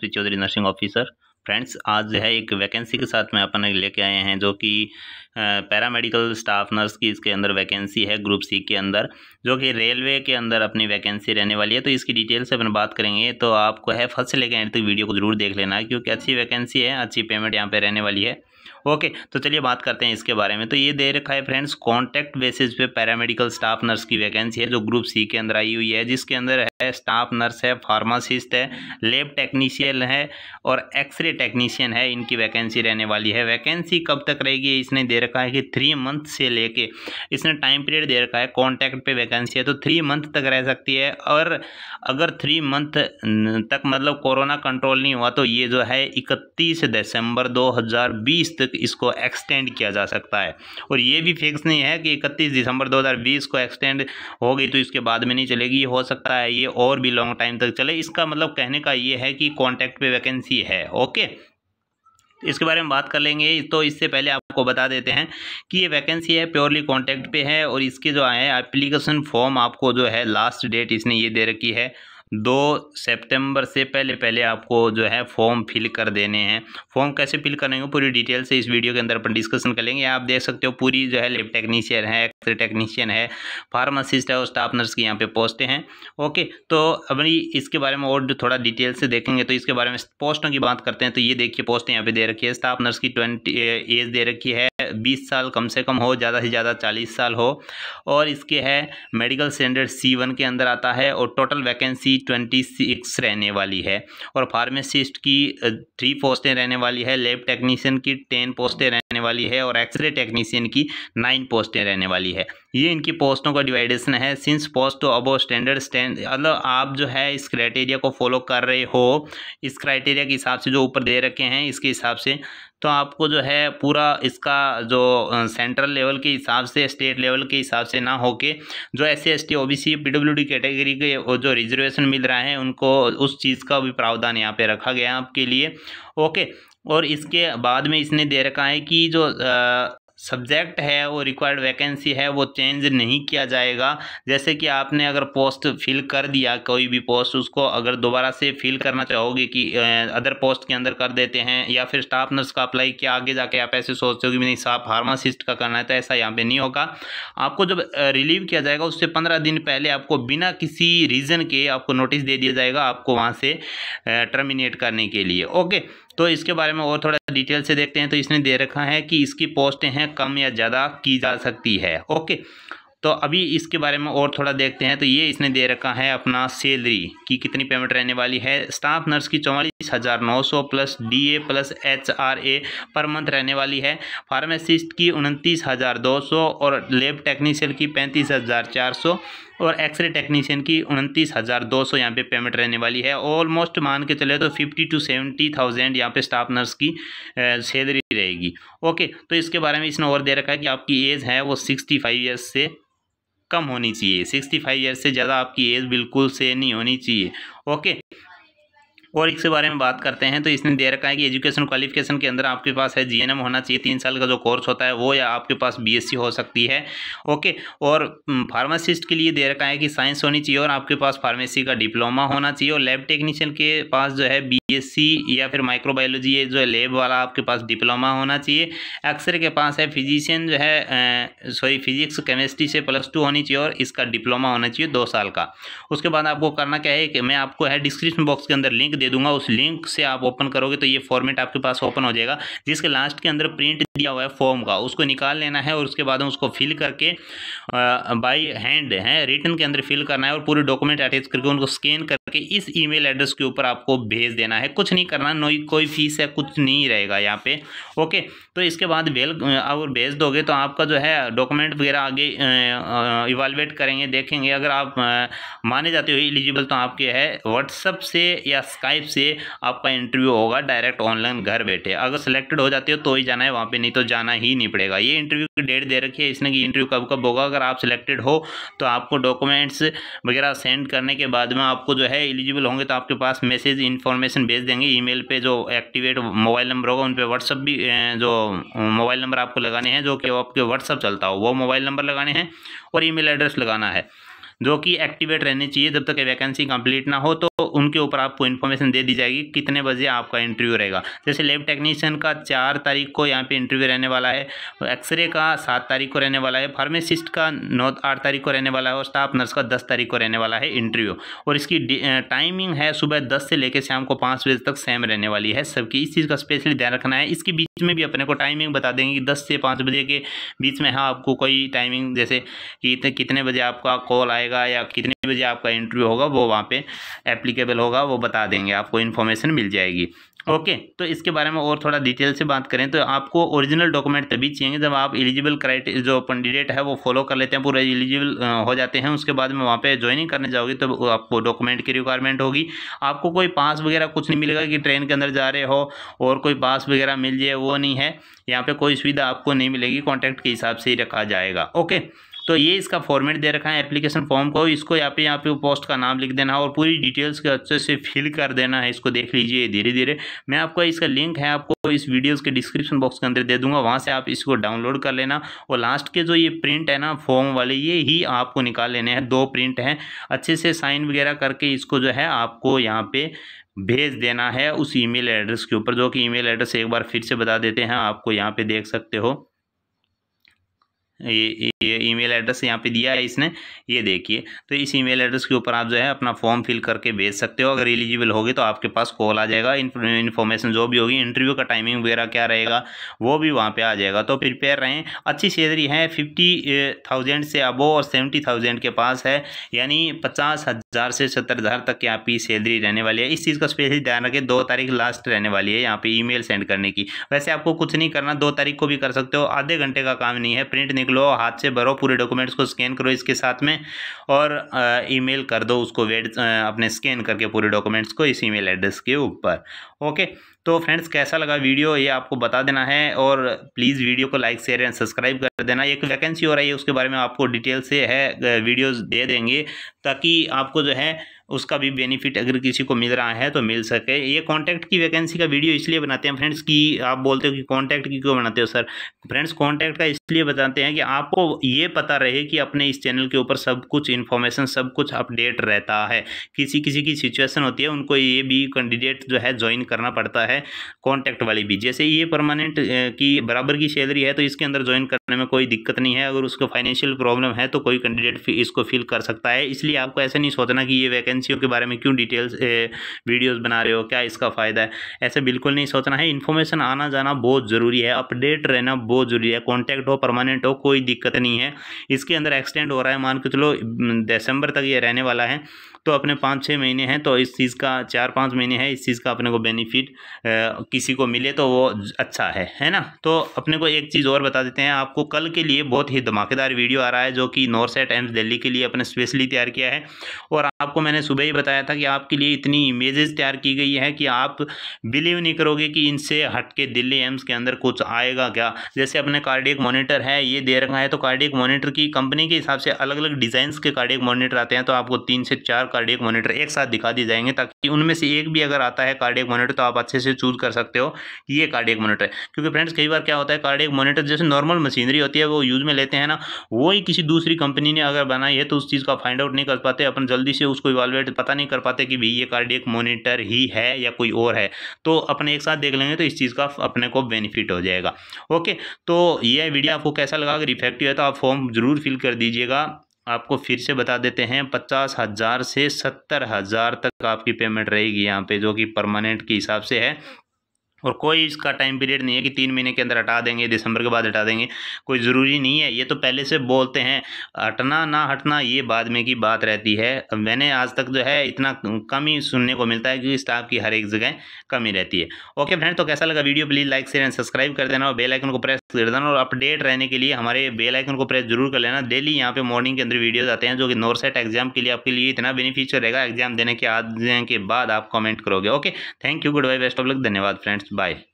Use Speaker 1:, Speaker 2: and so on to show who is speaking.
Speaker 1: SP Chaudhary nursing officer friends आज जो है एक वैकेंसी के साथ में अपन लेके आए हैं जो कि पैरामेडिकल स्टाफ नर्स की इसके अंदर वैकेंसी है ग्रुप सी के अंदर जो कि रेलवे के अंदर अपनी वैकेंसी रहने वाली है तो इसकी डिटेल से अपन बात करेंगे तो आपको है फर्स्ट से लेकर एंड तक वीडियो को ज़रूर देख लेना क्योंकि अच्छी वैकेंसी है अच्छी पेमेंट यहाँ पे रहने वाली है ओके तो चलिए बात करते हैं इसके बारे में तो ये दे रखा है फ्रेंड्स कॉन्टैक्ट बेसिस पे पैरामेडिकल स्टाफ नर्स की वैकेंसी है जो ग्रुप सी के अंदर आई हुई है जिसके अंदर है स्टाफ नर्स है फार्मासिस्ट है लेब टेक्नीशियन है और एक्सरे टेक्नीशियन है इनकी वैकेंसी रहने वाली है वैकेंसी कब तक रहेगी इसने दे रखा है कि थ्री मंथ से लेके इसने टाइम पीरियड दे रखा है कॉन्टैक्ट पे वैकेंसी है तो थ्री मंथ तक रह सकती है और अगर थ्री मंथ तक मतलब कोरोना कंट्रोल नहीं हुआ तो ये जो है इकतीस दिसंबर 2020 तक इसको एक्सटेंड किया जा सकता है और ये भी फिक्स नहीं है कि इकतीस दिसंबर 2020 को एक्सटेंड हो गई तो इसके बाद में नहीं चलेगी हो सकता है ये और भी लॉन्ग टाइम तक चले इसका मतलब कहने का ये है कि कॉन्टैक्ट पे वैकेंसी है ओके इसके बारे में बात कर लेंगे तो इससे पहले आपको बता देते हैं कि ये वैकेंसी है प्योरली कॉन्टैक्ट पे है और इसके जो आए एप्लीकेशन फॉर्म आपको जो है लास्ट डेट इसने ये दे रखी है दो सितंबर से पहले पहले आपको जो है फॉर्म फिल कर देने हैं फॉर्म कैसे फिल करेंगे पूरी डिटेल से इस वीडियो के अंदर अपन डिस्कशन कर लेंगे आप देख सकते हो पूरी जो है लेब टेक्नीशियन है एक्सरे टेक्नीशियन है फार्मासिस्ट है और स्टाफ नर्स की यहाँ पे पोस्टें हैं ओके तो अभी इसके बारे में और थोड़ा डिटेल से देखेंगे तो इसके बारे में पोस्टों की बात करते हैं तो ये देखिए पोस्ट यहाँ पर दे रखी है स्टाफ नर्स की ट्वेंटी एज दे रखी है बीस साल कम से कम हो ज़्यादा से ज़्यादा चालीस साल हो और इसके है मेडिकल स्टैंडर्ड सी वन के अंदर आता है और टोटल वैकेंसी ट्वेंटी सिक्स रहने वाली है और फार्मेसिस्ट की थ्री पोस्टें रहने वाली है लेब टेक्नीशियन की टेन पोस्टें रहने वाली है और एक्सरे टेक्नीशियन की नाइन पोस्टें रहने वाली है ये इनकी पोस्टों का डिवाइडेशन है सिंस पोस्ट तो अबो स्टैंडर्ड स्टैंड मतलब आप जो है इस क्राइटेरिया को फॉलो कर रहे हो इस क्राइटेरिया के हिसाब से जो ऊपर दे रखे हैं इसके हिसाब से तो आपको जो है पूरा इसका जो सेंट्रल लेवल के हिसाब से स्टेट लेवल के हिसाब से ना होके जो S C S T O B C P W D category के जो रिजर्वेशन मिल रहा है उनको उस चीज़ का भी प्रावधान यहाँ पे रखा गया है आपके लिए ओके और इसके बाद में इसने दे रखा है कि जो आ, सब्जेक्ट है वो रिक्वायर्ड वैकेंसी है वो चेंज नहीं किया जाएगा जैसे कि आपने अगर पोस्ट फिल कर दिया कोई भी पोस्ट उसको अगर दोबारा से फिल करना चाहोगे कि अदर पोस्ट के अंदर कर देते हैं या फिर स्टाफ नर्स का अप्लाई किया आगे जाके आप ऐसे सोचते हो कि नहीं साफ फार्मासिस्ट का करना है तो ऐसा यहाँ पर नहीं होगा आपको जब रिलीव किया जाएगा उससे पंद्रह दिन पहले आपको बिना किसी रीज़न के आपको नोटिस दे दिया जाएगा आपको वहाँ से टर्मिनेट करने के लिए ओके तो इसके बारे में और थोड़ा डिटेल से देखते हैं तो इसने दे रखा है कि इसकी पोस्टें हैं कम या ज़्यादा की जा सकती है ओके तो अभी इसके बारे में और थोड़ा देखते हैं तो ये इसने दे रखा है अपना सैलरी की कितनी पेमेंट रहने वाली है स्टाफ नर्स की चौवालीस हज़ार नौ सौ plus D A plus H R A per month रहने वाली है फार्मासिस्ट की उनतीस हज़ार दो सौ और लेब टेक्नीशियन की पैंतीस हज़ार चार सौ और एक्सरे टेक्नीशियन की उनतीस हज़ार दो सौ यहाँ पर पेमेंट रहने वाली है ऑलमोस्ट मान के चले तो फिफ्टी टू सेवेंटी थाउजेंड यहाँ पे स्टाफ नर्स की सैलरी रहेगी ओके तो इसके बारे में इसने और दे रखा है कि आपकी एज है वो सिक्सटी फाइव ईयर्स से कम होनी चाहिए सिक्सटी फाइव ईयर्स से ज़्यादा आपकी एज बिल्कुल से नहीं होनी चाहिए ओके और इसके बारे में बात करते हैं तो इसने दे रखा है कि एजुकेशन क्वालिफिकेशन के अंदर आपके पास है जीएनएम होना चाहिए तीन साल का जो कोर्स होता है वो या आपके पास बीएससी हो सकती है ओके और फार्मासिस्ट के लिए दे रखा है कि साइंस होनी चाहिए और आपके पास फार्मेसी का डिप्लोमा होना चाहिए और लैब टेक्नीशियन के पास जो है बी या फिर माइक्रोबायोलॉजी ये जो लेब वाला आपके पास डिप्लोमा होना चाहिए एक्सरे के पास है फिजिशियन जो है सॉरी फिजिक्स केमिस्ट्री से प्लस टू होनी चाहिए और इसका डिप्लोमा होना चाहिए दो साल का उसके बाद आपको करना क्या है कि मैं आपको है डिस्क्रिप्शन बॉक्स के अंदर लिंक दे दूंगा उस लिंक से आप ओपन करोगे तो ये फॉर्मेट आपके पास ओपन हो जाएगा जिसके लास्ट के अंदर प्रिंट दिया हुआ है फॉर्म का उसको निकाल लेना है और उसके बाद उसको फिल करके बाई हैंड है रिटर्न के अंदर फिल करना है और पूरे डॉक्यूमेंट अटैच करके उनको स्कैन कर करके इस ईमेल एड्रेस के ऊपर आपको भेज देना है कुछ नहीं करना नहीं, कोई फीस है कुछ नहीं रहेगा यहाँ पे ओके तो इसके बाद भेल और भेज दोगे तो आपका जो है डॉक्यूमेंट वगैरह आगे इवालुएट करेंगे देखेंगे अगर आप माने जाते हो एलिजिबल तो आपके है व्हाट्सअप से या स्काइप से आपका इंटरव्यू होगा डायरेक्ट ऑनलाइन घर बैठे अगर सिलेक्टेड हो जाते हो तो ही जाना है वहाँ पर नहीं तो जाना ही नहीं पड़ेगा ये इंटरव्यू की डेट दे रखी है इसने कि इंटरव्यू कब कब होगा अगर आप सिलेक्टेड हो तो आपको डॉक्यूमेंट्स वगैरह सेंड करने के बाद में आपको जो है है एलिजिबल होंगे तो आपके पास मैसेज इन्फॉर्मेशन भेज देंगे ईमेल पे जो एक्टिवेट मोबाइल नंबर होगा उन पर व्हाट्सअप भी जो मोबाइल नंबर आपको लगाने हैं जो कि आपके व्हाट्सअप चलता हो वो मोबाइल नंबर लगाने हैं और ईमेल एड्रेस लगाना है जो कि एक्टिवेट रहने चाहिए जब तक तो वैकेंसी कंप्लीट ना हो तो उनके ऊपर आपको इन्फॉर्मेशन दे दी जाएगी कितने बजे आपका इंटरव्यू रहेगा जैसे लेब टेक्नीशियन का चार तारीख को यहाँ पे इंटरव्यू रहने वाला है एक्सरे का सात तारीख को रहने वाला है फार्मेसिस्ट का नौ आठ तारीख को रहने वाला है और स्टाफ नर्स का दस तारीख को रहने वाला है इंटरव्यू और इसकी टाइमिंग है सुबह दस से लेकर शाम को पाँच बजे तक सेम रहने वाली है सबकी इस चीज़ का स्पेशली ध्यान रखना है इसके बीच में भी अपने को टाइमिंग बता देंगे कि दस से पाँच बजे के बीच में हाँ आपको कोई टाइमिंग जैसे कि कितने बजे आपका कॉल आएगा जाएगा या कितने बजे आपका इंटरव्यू होगा वो वहाँ पे एप्लीकेबल होगा वो बता देंगे आपको इन्फॉर्मेशन मिल जाएगी ओके okay, तो इसके बारे में और थोड़ा डिटेल से बात करें तो आपको ओरिजिनल डॉक्यूमेंट तभी चाहिए जब आप एलिजिबल क्राइटेरिया जो कैंडिडेट है वो फॉलो कर लेते हैं पूरे एलिजिबल हो जाते हैं उसके बाद में वहाँ पे ज्वाइनिंग करने जाओगे तो आपको डॉक्यूमेंट की रिक्वायरमेंट होगी आपको कोई पास वगैरह कुछ नहीं मिलेगा कि ट्रेन के अंदर जा रहे हो और कोई पास वगैरह मिल जाए वो नहीं है यहाँ पर कोई सुविधा आपको नहीं मिलेगी कॉन्टैक्ट के हिसाब से ही रखा जाएगा ओके okay, तो ये इसका फॉर्मेट दे रखा है एप्लीकेशन फॉर्म को इसको यहाँ पे यहाँ पे पोस्ट का नाम लिख देना है और पूरी डिटेल्स के अच्छे से फिल कर देना है इसको देख लीजिए धीरे धीरे मैं आपको इसका लिंक है आपको इस वीडियोज़ के डिस्क्रिप्शन बॉक्स के अंदर दे दूंगा वहाँ से आप इसको डाउनलोड कर लेना और लास्ट के जो ये प्रिंट है ना फॉर्म वाले ये ही आपको निकाल लेने हैं दो प्रिंट हैं अच्छे से साइन वगैरह करके इसको जो है आपको यहाँ पे भेज देना है उस ईमेल एड्रेस के ऊपर जो कि ईमेल एड्रेस एक बार फिर से बता देते हैं आपको यहाँ पे देख सकते हो ये ये ईमेल एड्रेस यहाँ पे दिया है इसने ये देखिए तो इस ईमेल एड्रेस के ऊपर आप जो है अपना फॉर्म फिल करके भेज सकते हो अगर एलिजिबल होगी तो आपके पास कॉल आ जाएगा इन्फॉर्मेशन जो भी होगी इंटरव्यू का टाइमिंग वगैरह क्या रहेगा वो भी वहाँ पे आ जाएगा तो प्रिपेयर रहें अच्छी सैलरी है फिफ्टी थाउजेंड से अबो और सेवेंटी थाउजेंड के पास है यानी पचास हज़ार से सत्तर हज़ार तक की आपकी सैलरी रहने वाली है इस चीज़ का स्पेशली ध्यान रखें दो तारीख लास्ट रहने वाली है यहाँ पर ई सेंड करने की वैसे आपको कुछ नहीं करना दो तारीख को भी कर सकते हो आधे घंटे का काम नहीं है प्रिंट निकल लो हाथ से भरो पूरे डॉक्यूमेंट्स को स्कैन करो इसके साथ में और ईमेल कर दो उसको वेड अपने स्कैन करके पूरे डॉक्यूमेंट्स को इस ईमेल एड्रेस के ऊपर ओके तो फ्रेंड्स कैसा लगा वीडियो ये आपको बता देना है और प्लीज़ वीडियो को लाइक शेयर एंड सब्सक्राइब कर देना एक वैकेंसी हो रही है उसके बारे में आपको डिटेल से है वीडियोस दे देंगे ताकि आपको जो है उसका भी बेनिफिट अगर किसी को मिल रहा है तो मिल सके ये कॉन्टैक्ट की वैकेंसी का वीडियो इसलिए बनाते हैं फ्रेंड्स कि आप बोलते हो कि कॉन्टैक्ट की क्यों बनाते हो सर फ्रेंड्स कॉन्टैक्ट का इसलिए बताते हैं कि आपको ये पता रहे कि अपने इस चैनल के ऊपर सब कुछ इन्फॉर्मेशन सब कुछ अपडेट रहता है किसी किसी की सिचुएसन होती है उनको ये भी कैंडिडेट जो है ज्वाइन करना पड़ता है है कॉन्टैक्ट वाली भी जैसे ये परमानेंट की बराबर की सैलरी है तो इसके अंदर ज्वाइन करने में कोई दिक्कत नहीं है अगर उसको फाइनेंशियल प्रॉब्लम है तो कोई कैंडिडेट इसको फिल कर सकता है इसलिए आपको ऐसा नहीं सोचना कि ये वैकेंसियों के बारे में क्यों डिटेल्स वीडियोस बना रहे हो क्या इसका फ़ायदा है ऐसे बिल्कुल नहीं सोचना है इन्फॉर्मेशन आना जाना बहुत ज़रूरी है अपडेट रहना बहुत ज़रूरी है कॉन्टैक्ट हो परमानेंट हो कोई दिक्कत नहीं है इसके अंदर एक्सटेंड हो रहा है मान के चलो दिसंबर तक ये रहने वाला है तो अपने पाँच छः महीने हैं तो इस चीज़ का चार पाँच महीने है इस चीज़ का अपने को बेनिफिट किसी को मिले तो वो अच्छा है है ना तो अपने को एक चीज़ और बता देते हैं आपको कल के लिए बहुत ही धमाकेदार वीडियो आ रहा है जो कि नॉर्थ सेट एम्स दिल्ली के लिए अपने स्पेशली तैयार किया है और आपको मैंने सुबह ही बताया था कि आपके लिए इतनी इमेजेस तैयार की गई है कि आप बिलीव नहीं करोगे कि इनसे हट के दिल्ली एम्स के अंदर कुछ आएगा क्या जैसे अपने कार्डियक मोनीटर है ये दे रखा है तो कार्डियक मोनीटर की कंपनी के हिसाब से अलग अलग डिज़ाइन के कार्डियक मोनीटर आते हैं तो आपको तीन से चार कार्डियक मॉनिटर एक साथ दिखा दिए जाएंगे ताकि उनमें से एक भी अगर आता है कार्डियक मॉनिटर तो आप अच्छे से चूज कर सकते हो ये कार्डियक मॉनिटर है क्योंकि फ्रेंड्स कई बार क्या होता है कार्डियक मॉनिटर जैसे नॉर्मल मशीनरी होती है वो यूज़ में लेते हैं ना वो किसी दूसरी कंपनी ने अगर बनाई है तो उस चीज़ का फाइंड आउट नहीं कर पाते अपन जल्दी से उसको इवालुएट पता नहीं कर पाते कि भाई ये कार्डियक मोनिटर ही है या कोई और है तो अपने एक साथ देख लेंगे तो इस चीज़ का अपने को बेनिफिट हो जाएगा ओके तो यह वीडियो आपको कैसा लगा अगर इफेक्टिव है तो आप फॉर्म ज़रूर फिल कर दीजिएगा आपको फिर से बता देते हैं पचास हज़ार से सत्तर हज़ार तक आपकी पेमेंट रहेगी यहाँ पे जो कि परमानेंट के हिसाब से है और कोई इसका टाइम पीरियड नहीं है कि तीन महीने के अंदर हटा देंगे दिसंबर के बाद हटा देंगे कोई ज़रूरी नहीं है ये तो पहले से बोलते हैं हटना ना हटना ये बाद में की बात रहती है मैंने आज तक जो है इतना कम ही सुनने को मिलता है क्योंकि स्टाफ की हर एक जगह कमी रहती है ओके फ्रेंड तो कैसा लगा video please like share and subscribe कर देना और बेलाइकन को प्रेस कर देना और अपडेट रहने के लिए हमारे बेलाइकन को प्रेस जरूर कर लेना डेली यहाँ पर मॉर्निंग के अंदर वीडियोज आते हैं जो कि सेट एग्जाम के लिए आपके लिए इतना बेनिफिशियल रहेगा एग्जाम देने के आज के बाद आप कॉमेंट करोगे okay thank you good bye best of luck धन्यवाद फ्रेंड्स Bye.